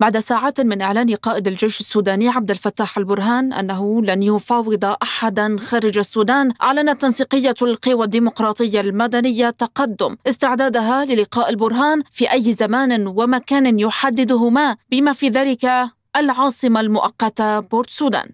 بعد ساعات من إعلان قائد الجيش السوداني عبد الفتاح البرهان أنه لن يفاوض أحدا خارج السودان أعلنت تنسيقية القوى الديمقراطية المدنية تقدم استعدادها للقاء البرهان في أي زمان ومكان يحددهما بما في ذلك العاصمة المؤقتة بورت سودان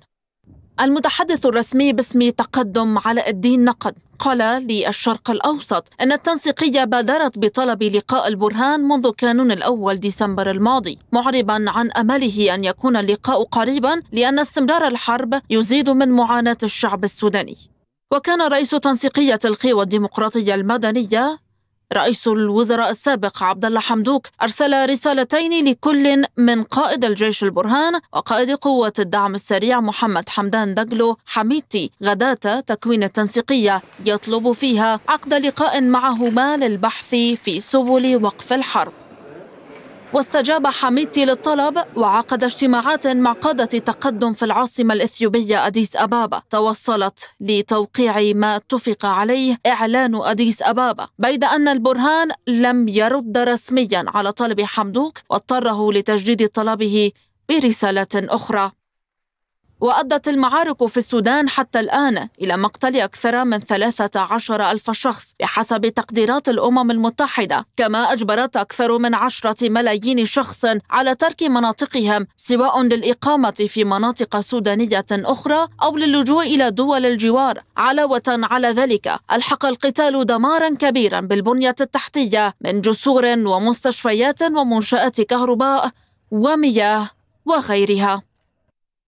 المتحدث الرسمي باسم تقدم علاء الدين نقد قال للشرق الأوسط أن التنسيقية بادرت بطلب لقاء البرهان منذ كانون الأول ديسمبر الماضي معربا عن أمله أن يكون اللقاء قريبا لأن استمرار الحرب يزيد من معاناة الشعب السوداني وكان رئيس تنسيقية القوى الديمقراطية المدنية رئيس الوزراء السابق عبد الله حمدوك ارسل رسالتين لكل من قائد الجيش البرهان وقائد قوه الدعم السريع محمد حمدان دجلو حميدتي غداه تكوين التنسيقيه يطلب فيها عقد لقاء معهما للبحث في سبل وقف الحرب واستجاب حميدتي للطلب وعقد اجتماعات مع قادة التقدم في العاصمة الإثيوبية أديس أبابا توصلت لتوقيع ما اتفق عليه إعلان أديس أبابا بيد أن البرهان لم يرد رسميا على طلب حمدوك واضطره لتجديد طلبه برسالة أخرى وأدت المعارك في السودان حتى الآن إلى مقتل أكثر من 13 ألف شخص بحسب تقديرات الأمم المتحدة كما أجبرت أكثر من 10 ملايين شخص على ترك مناطقهم سواء للإقامة في مناطق سودانية أخرى أو للجوء إلى دول الجوار علاوة على ذلك ألحق القتال دمارا كبيرا بالبنية التحتية من جسور ومستشفيات ومنشآت كهرباء ومياه وغيرها